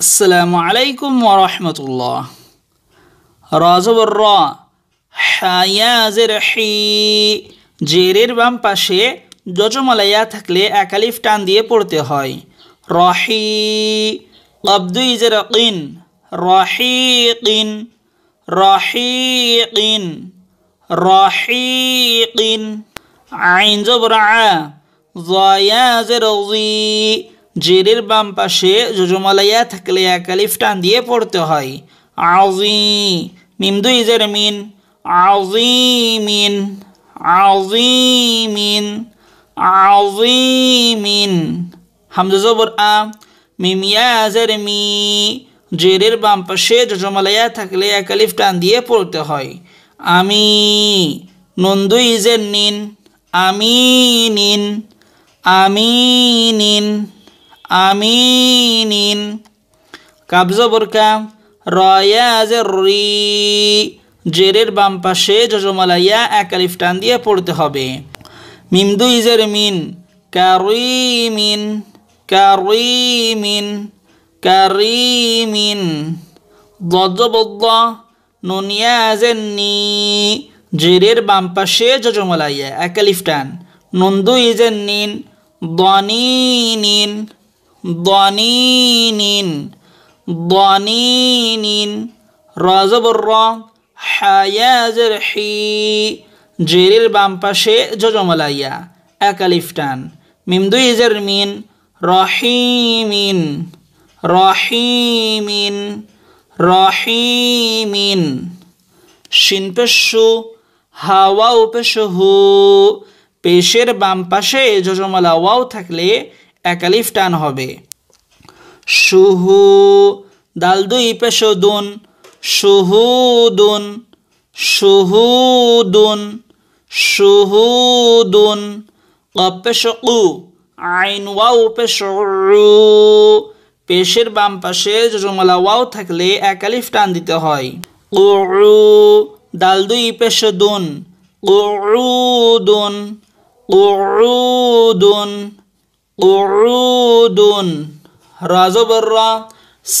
السلام عليكم ورحمة الله রাজব র হায়াজের হি জেরের বাম পাশে যজমালাইয়া থাকলে একালিফ টান দিয়ে পড়তে হয় রহি কবদু ইজের কিন রহি কিন রহি কিন রহি কিন আইন জবরা জয়াজের জি জেরের বাম পাশে জজমালাইয়া থাকলে এক আলিফ টান দিয়ে পড়তে হয় আউজি মিমদু ইজের মিন আউজি মিন আউজি মিন আউজি মিন হামজা জবর আ মিমিয়া আজের মি জেরের বাম পাশে যজমালাইয়া থাকলে এক আলিফ টান দিয়ে পড়তে হয় আমি নন্দু ইজের নিন আমি নিন আমি নিন আমিনিন কাবজ বোরকা রয়াজের রি জেরের বাম পাশে যজমালাইয়া এক আলিফ টান দিয়ে পড়তে হবে মিমদু ইজের মিন কারিমিন কারিমিন কারিমিন দজ্জবদ্দ নুনিয়াজের নি জেরের বাম পাশে যজমালাইয়া এক আলিফ টান নন্দু ইজের নিন নিন ضنين ضنين রজবর র হায়াজের হি জেরের বাম পাশে জজমলাইয়া একালিফ মিমদু ইজের মিন রহিমিন রহিমিন রহিমিন শিন হাওয়া উপেশু হু পেশের বাম পাশে যজমলা ওয়াও থাকলে একালিফ টান হবে সুহু দাল দুই পেশো দুন সুহু দুন সুহু দুন পেশো উ আইন ওয়াও পেশো রু পেশের বাম পাশে জজমলা ওয়াও থাকলে একালিফ টান দিতে হয় উরু দাল দুই পেশো দুন উরুদুন দুন উরুদুন রাজো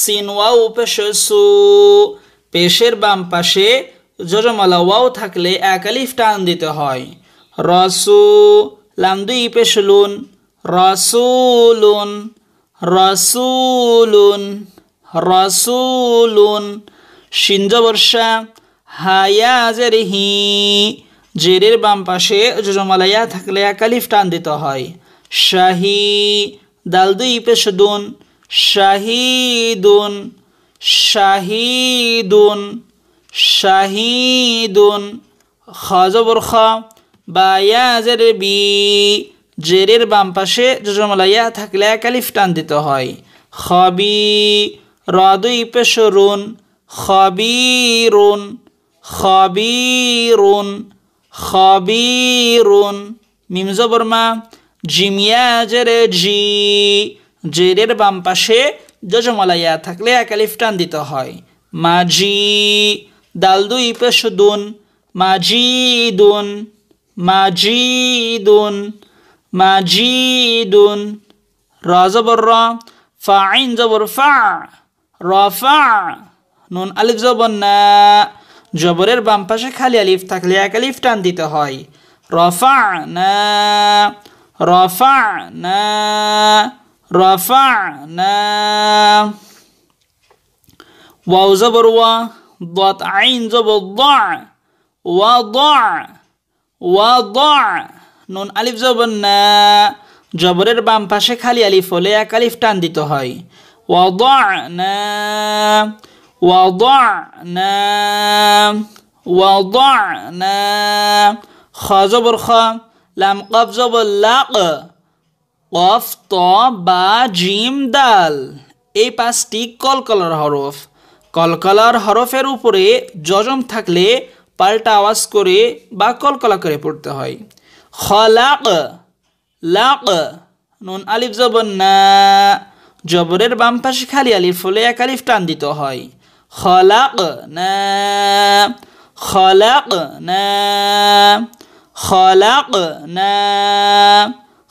সিনওয়া ও পেশ সু পেশের বাম পাশে যজমালা ওয়াও থাকলে এক আলিফ টান দিতে হয় রসু লাম দুই রসুলুন রসুলুন রসুলুন সিঞ্জ হায়া জের জেরের বাম পাশে যজমালাইয়া থাকলে এক আলিফ টান দিতে হয় শাহিদ দাল দুই পেশদুন শাহিদুন শাহিদুন শাহিদুন খাজবরখা বায়াজের বি জেরের বাম পাশে যজমালাইয়া থাকলে একালিফ টান দিতে হয় খবি রদুই পেশরুন খবিরুন খবিরুন খবিরুন মিমজবরমা জিমিয়াজের জি জেরের বাম পাশে যজমালাইয়া থাকলে একালিফ টান দিতে হয় মাঝি দাল দুই পেশ দুন মাঝি দুন মাঝি দুন মাঝি দুন র জবর র ফা আইন ফা রফা নুন আলিফ জবর না জবরের বাম পাশে খালি আলিফ থাকলে এক আলিফ টান দিতে হয় রফা না رفعنا رفعنا واو زبر و ضاد عين زبر ضع وضع وضع নুন আলিফ জবর না জবরের বাম পাশে খালি আলিফ হলে এক আলিফ টান দিতে هاي وضعنا وضعنا وضعنا خا زبر خا লাম কবজ লাক কফ ত বা জিম দাল এই পাঁচটি কলকলার হরফ কলকলার হরফের উপরে যজম থাকলে পাল্টা আওয়াজ করে বা কলকলা করে পড়তে হয় খলাক লাক নুন আলিফ জবর না জবরের বাম পাশে খালি আলিফ হলে এক আলিফ টান দিতে হয় খলাক না খলাক না خلقنا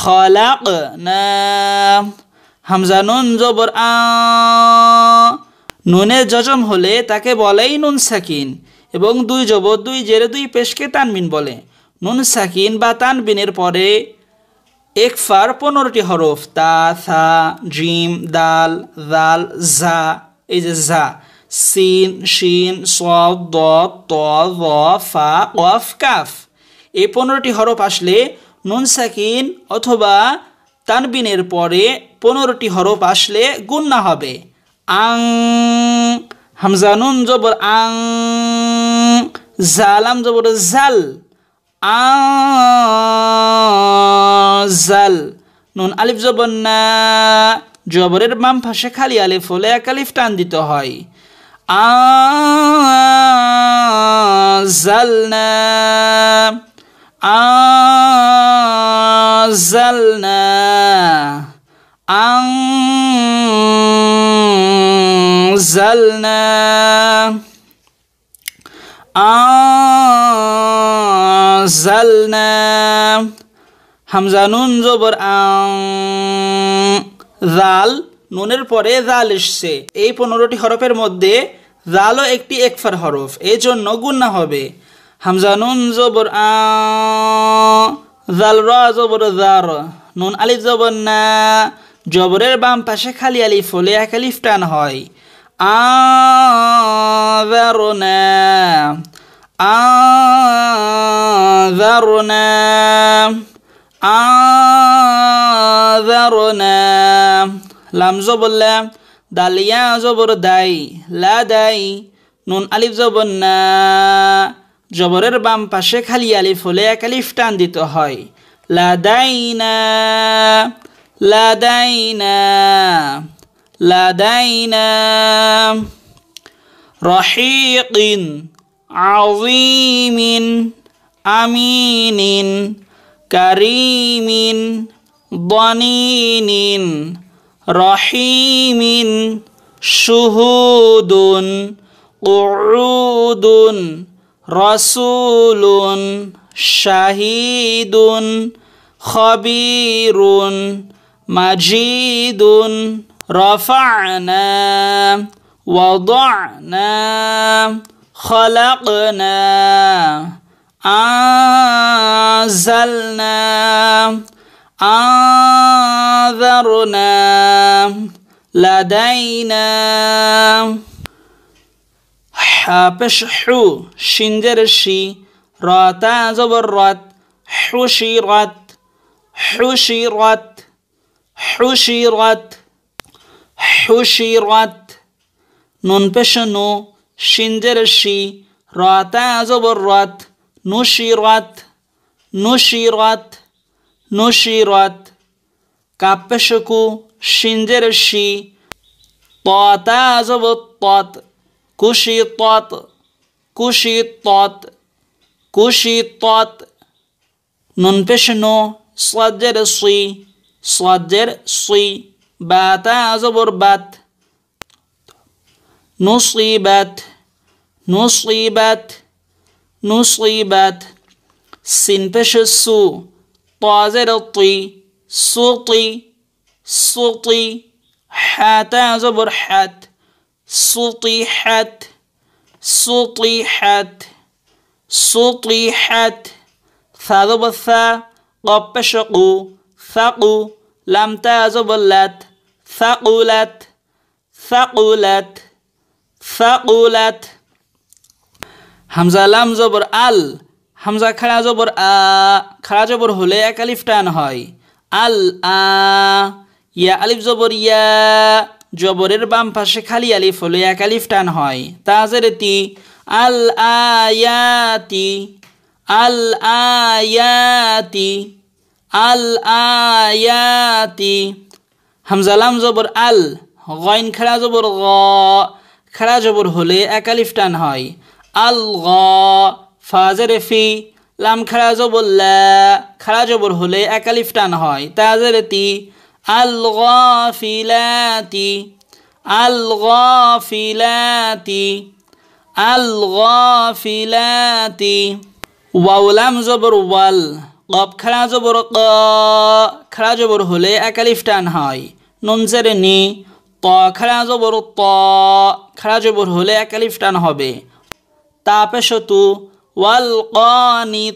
خلقنا হামজা নুন জবর আ নুনে জজম হলে তাকে বলেই নুন সাকিন এবং দুই জবর দুই জেরে দুই পেশকে তানবিন বলে নুন সাকিন বা তানবিনের পরে একফার পনেরোটি হরফ তা থা জিম দাল দাল জা এই যে জা সিন শিন সফ দ ত ফা অফ কাফ এই পনেরোটি হরফ আসলে নুন সাকিন অথবা তানবিনের পরে পনেরোটি হরফ আসলে গুন্না হবে আং হামজা নুন জবর আং জালাম জবর জাল জাল নুন আলিফ জবর না জবরের বাম ফাঁসে খালি আলিফ হলে এক আলিফ টান দিতে হয় না আজালনা আংজালনা আজালনা হামজা নুন জবর আং জাল নুনের পরে জাল এসছে এই পনেরোটি হরফের মধ্যে জালও একটি একফার হরফ এই জন্য গুণা হবে همزه نون زبر آ ذل را زبر ذر নুন আলিফ জবর না জবরের বাম পাশে খালি আলিফ হলে এক আলিফ টান হয় আরনা আরনা আরনা লাম জবল্লা দালিয়া জবর দাই লা দাই নুন আলিফ জবর না জবরের বাম পাশে খালি আলিফ হলে এক আলিফ টান দিতে হয় লাদাইনা লাদাইনা লাদাইনা রহিকিন আযীমিন আমিনিন কারিমিন বনিনিন রহিমিন সুহুদুন উরুদুন رسول شهيد خبير مجيد رفعنا وضعنا خلقنا أنزلنا أنذرنا لدينا حابش حو شندر شي راتا زبر رات حوشي رات حوشي رات حوشي رات حوشي رات نون بشنو شندرشي شندر شي راتا زبر رات نوشي رات نوشي رات نوشي رات كابشكو شندرشي شي طاتا زبر كشطت كشطت كشطت نون بيش نو صدر صي صدر صي باتا زبر بات نصيبت نصيبت نصيبت سين بيش السو طازر الطي سوطي سوطي حاتا زبر حات سطحت سطحت سطحت ثاذب الثا قب ثقو لم تازو باللت ثقلت ثقلت ثقلت همزة لم زبر ال همزة خلا زبر ا خلا زبر هلية এক هاي ال ا يا الف زبر يا জবরের বাম পাশে খালি আলিফ হলে এক আলিফ টান হয় তাজের তি আল আয়াতি আল আয়াতি আল আয়াতি হামজালাম জবর আল গয়ন খেড়া জবর গ খেড়া জবর হলে এক আলিফ টান হয় আল গ ফাজের ফি লাম খেড়া জবর লা খেড়া জবর হলে এক আলিফ টান হয় তাজের তি আলগাফিলাতি আলগাফিলাতি আলগাফিলাতি ওয়াও লাম জবর ওয়াল গব খাড়া জবর ক খাড়া জবর হলে একালিফ টান হয় নুনজের নি ত খাড়া জবর ত খাড়া জবর হলে একালিফ টান হবে তাপেশতু ওয়াল কনি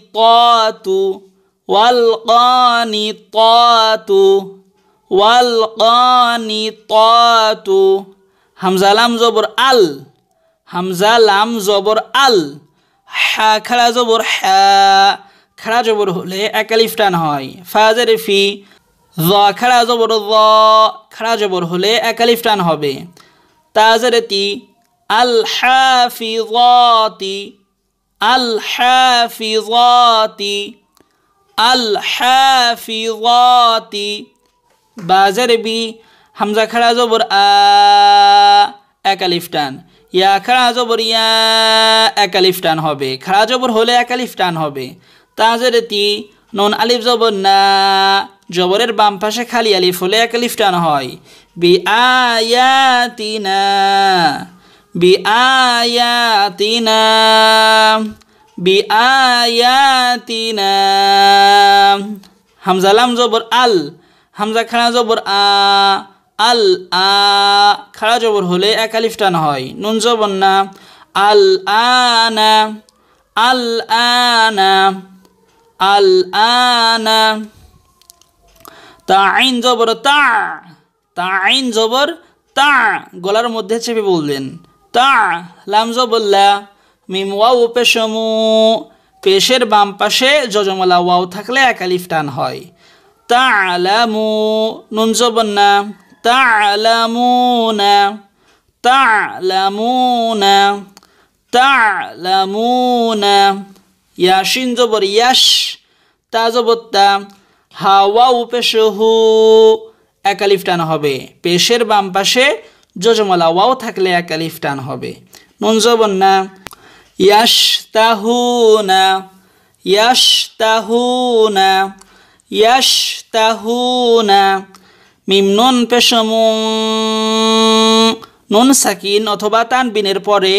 তু ওয়াল কনি তু ওয়াল কনি তু জবর আল হামজালাম জবর আল হা খেলা জবর হা খেলা জবর হলে একালিফটান হয় ফাজের ফি জ খেলা জবর জ খেলা জবর হলে একালিফটান হবে তাজের তি আল হাফিজতি আল হাফিজতি আল হাফিজতি বা বি হামজা খাড়া জবর আ ইয়া খাড়া জবর ইয়া একালিফটান হবে খাড়া জবর হলে একালিফটান হবে তা তি নন আলিফ জবর না জবরের বাম পাশে খালি আলিফ হলে এক লিফটান হয় বি আয়াতিনা বি আয়াতিনা বি আয়াতিনা হামজালাম জবর আল হামজা খাড়া জবর আ আল আ খাড়া জবর হলে একালিফ টান হয় নুন জবর না আল আনা আল আনা আল আনা তা আইন জবর তা তা আইন জবর তা গলার মধ্যে চেপে বললেন তা লাম জবল্লা মিম ওয়াও পেশমু পেশের বাম পাশে যজমলা ওয়াও থাকলে একালিফ টান হয় তালামু নুন জবন্না তালামুনা তালামুনা তালামুনা ইয়াসিন জবর ইয়াস তা জবত্তা হাওয়া উপেশহু একালিফ টান হবে পেশের বাম পাশে যজমলা ওয়াও থাকলে একালিফ টান হবে নুন জবন্না ইয়াস তাহুনা ইয়াস তাহুনা ইয়াশতাহুনা মিম নুন পেশমু নুন সাকিন অথবা তানবিনের পরে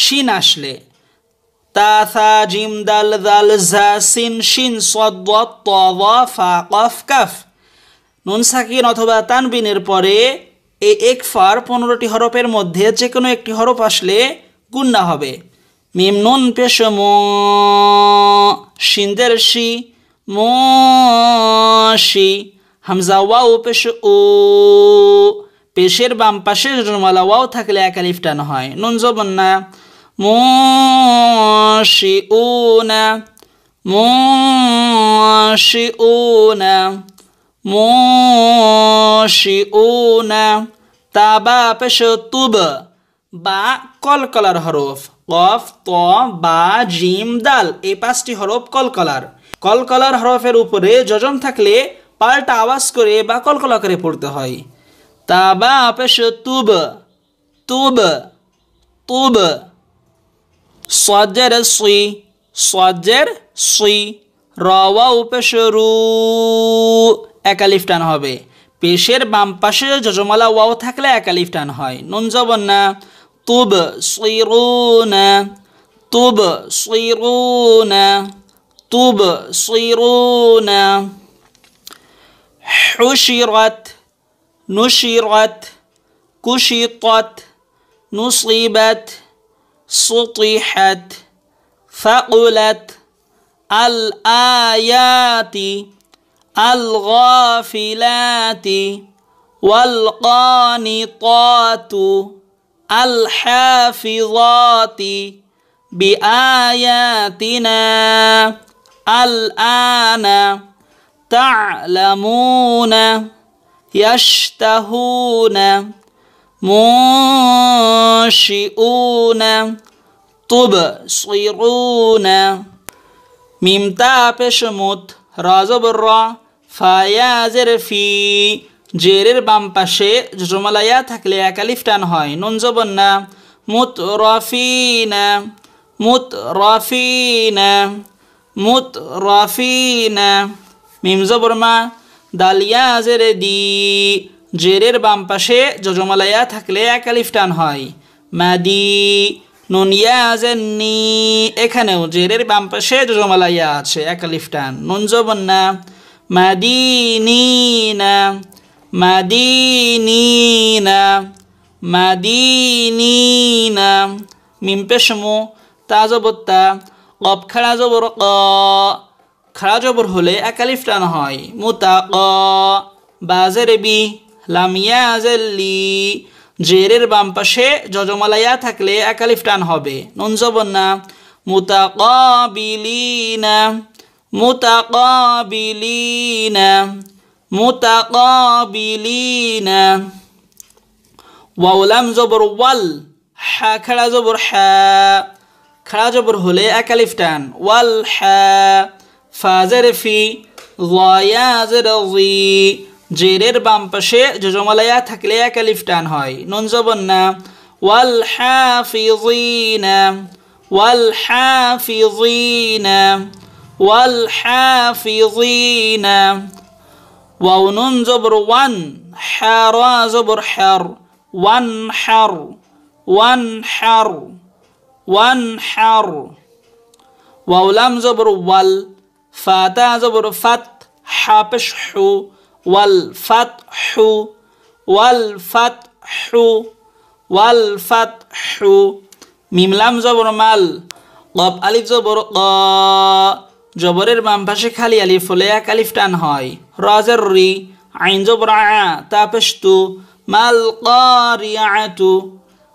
শিন আসলে তা সা জিম দাল দাল ঝা সিন শিন সদ ত ফা কফ কাফ নুন সাকিন অথবা তানবিনের পরে এই এক ফার পনেরোটি হরফের মধ্যে যে কোনো একটি হরফ আসলে গুন্না হবে মিম নুন পেশম শিন্দের শি মোশি হামজা ওয়াও পেশ ও পেশের বাম পাশে রুমালা ওয়াও থাকলে এক আলিফ টান হয় নুন জবন না মোশি ও না মোশি ও না মোশি ও না তা বা পেশ তুব বা কলার হরফ কফ ত বা জিম দাল এই পাঁচটি হরফ কল কলার কলকলার হরফের উপরে যজম থাকলে পাল্টা আওয়াজ করে বা কলকলা করে পড়তে হয় তা বা আপেশ তুব তুব তুব সজ্জের সুই সজ্জের সুই রওয়া উপেশ রু একালিফ টান হবে পেশের বাম পাশে যজমালা ওয়াও থাকলে একালিফ টান হয় নুন যাবন না তুব না তুব না تبصرون حشرت نشرت كشطت نصبت سطحت فقلت الآيات الغافلات والقانطات الحافظات بآياتنا الآن تعلمون يشتهون منشئون تبصرون ميم تا پیش مد رازو في را ফায়াজের ফি জেরের বাম পাশে জুমালায়া থাকলে একালিফ টান হয় মুতরাফিনা মিম জবরমা দালিয়া জেরে দি জেরের বাম পাশে যজমালায়া থাকলে এক টান হয় মাদি নুনিয়া জের নি এখানেও জেরের বাম পাশে যজমালাইয়া আছে এক আলিফ টান নুন জবন্না মাদিনিনা মাদিনিনা মাদিনিনা মিম পেশমু তাজবত্তা কপ খাড়া জবর ক খাড়া জবর হলে একালিফ টান হয় মোতা ক বাজের বি লামিয়া জেল্লি জেরের বাম পাশে যজমালাইয়া থাকলে একালিফ টান হবে নুন জবর না মোতা ক বিলিনা মোতা ক বিলিনা মোতা ক বিলিনা ওয়াউলাম জবর ওয়াল হ্যা খেড়া জবর হ্যা খাজবর জবর হলে এক আলিফ টান ওয়াল হ্যা ফাজের ফি লি জেরের বাম পাশে যজমালায়া থাকলে এক আলিফ টান হয় নুন জবন না ওয়াল হাফিজিনা ওয়াল হাফিজিনা ওয়াল হাফিজিনা ওয়াও নুন জবর ওয়ান হারা জবর হ্যার ওয়ান হ্যার ওয়ান হ্যার وانحر واولام زبر وال فاتا زبر فت حابش حو والفتح والفتح والفتح ميم لام زبر مال قاب ألف زبر قا জবরের من পাশে খালি الف ولا এক আলিফ টান হয় রাজের রি আইন জবর আ তাপেশ তু মাল কারিয়াতু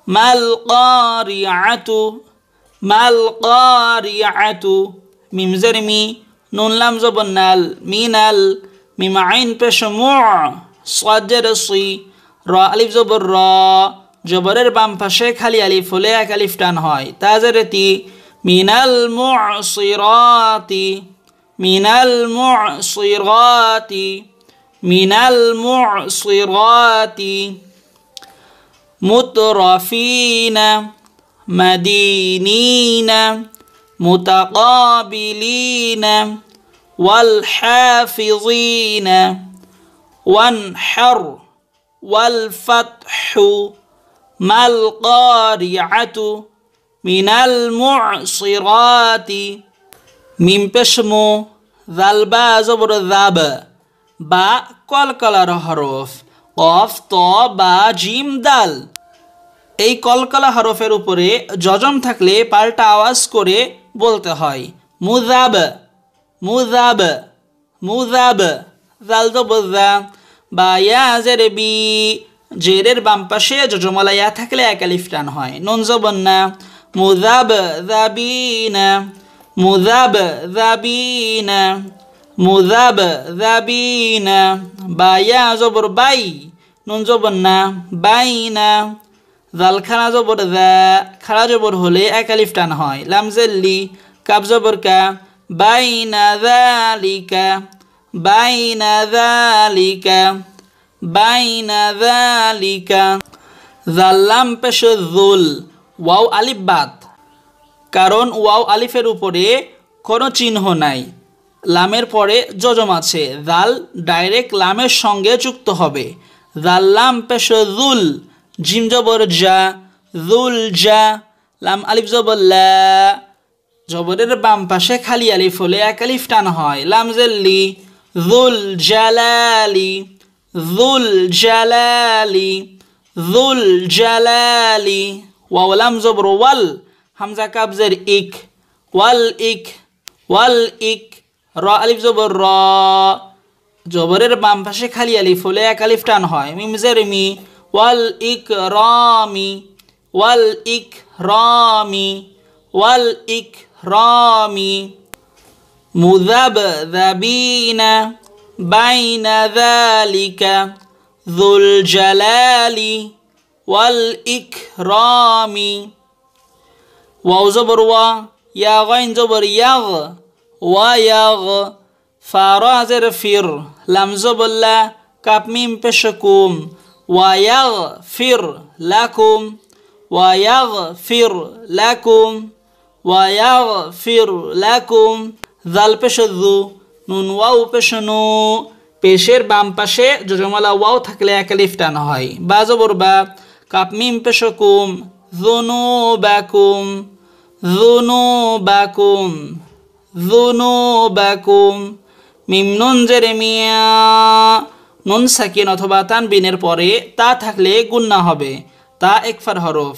ما القارعة ما القارعة ميم زرمي نون لام زبن نال مين نال ميم عين بشموع صاد جرسي را الف زبر را جبرر بام پشه علي الف فلیک الف تان هاي تازرتي من المعصرات من المعصرات من المعصرات, من المعصرات مترفين مدينين متقابلين والحافظين وانحر والفتح ما القارعة من المعصرات من بشمو ذا الباز ذابا با كل كل حروف কফ ত বা জিম দাল এই কলকলা হরফের উপরে যজম থাকলে পাল্টা আওয়াজ করে বলতে হয় মুজাব মুজাব মুজাব জাল তো বোঝা বা ইয়া জের বি জেরের বাম পাশে যজমলা ইয়া থাকলে এক আলিফ টান হয় নুন জবন্না মুজাব না মুজাব না মুজাব না বা ইয়া জবর বাই নুন জবর না বাইনা জাল খানা জবর দা খাড়া জবর হলে একালিফ টান হয় লামজেল্লি কাপ জবর কা বাইনা দালিকা বাইনা দালিকা বাইনা দালিকা জাল্লাম পেশ জুল ওয়াও আলিফ বাদ কারণ ওয়াও আলিফের উপরে কোনো চিহ্ন নাই লামের পরে যজম আছে জাল ডাইরেক্ট লামের সঙ্গে যুক্ত হবে Dhe lam peshë dhull, gjim gjobër gja, dhull লাম আলিফ জবর লা জবরের বাম পাশে খালি আলিফ হলে এক আলিফ টান হয় লাম জেল্লি জুল জালালি জুল জালালি জুল জালালি ওয়াও জবর ওয়াল হামজা কাবজের ইক ওয়াল ইক ওয়াল ইক র আলিফ জবর র জবরের বাম পাশে খালি আলিফ হলে এক আলিফ টান হয় মিম জেরমি ওয়াল ইকরামি ওয়াল ইকরামি ওয়াল ইকরামি রামি مذبذبين بين ذلك ذو الجلال والإكرام واو زبر وا يا غين زبر يغ ويغ فراز فر লামজবল্লা কাপমিম পেশকুম ওয়ায়াগ ফির লাকুম ওয়ায়াগ ফির লাকুম ওয়ায়াগ ফির লাকুম জাল পেশু নুন ওয়াউ পেশনু পেশের বাম পাশে যজমালা ওয়াও থাকলে একালিফ টান হয় বা বা কাপমিম পেশকুম জুনু বাকুম জুনু বাকুম জুনু বাকুম মিম নুন জেরে মিয়া নুন সাকিন অথবা তানবিনের পরে তা থাকলে গুন্না হবে তা একফার হরফ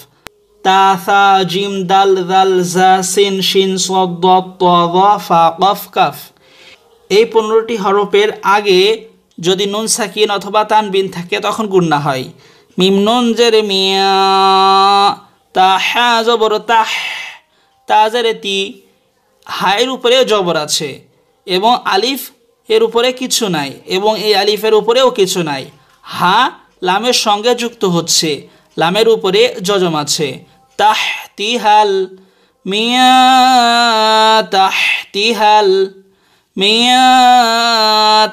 তা সা জিম দাল দাল জা সিন সিন কফ এই পনেরোটি হরফের আগে যদি নুন সাকিন অথবা তানবিন থাকে তখন গুন্না হয় মিম নুন জেরে মিয়া তা হ্যাঁ জবর তাহ তাজারেতি হায়ের উপরে জবর আছে এবং আলিফ এর উপরে কিছু নাই এবং এই আলিফের উপরেও কিছু নাই হা লামের সঙ্গে যুক্ত হচ্ছে লামের উপরে যজম আছে তাহ তিহাল মিয়া তাহ তিহাল মিয়া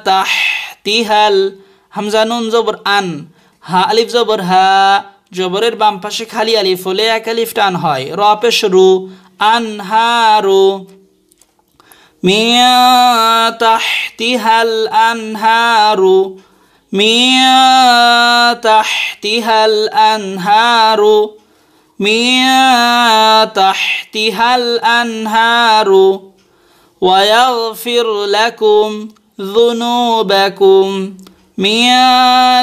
তাহ তিহাল হামজা নুন জবর আন হা আলিফ জবর হা জবরের বাম পাশে খালি আলিফ হলে এক আলিফ টান হয় রপেশ রু আন হা من تحتها الأنهار من تحتها الأنهار من تحتها الأنهار ويغفر لكم ذنوبكم من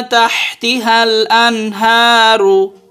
تحتها الأنهار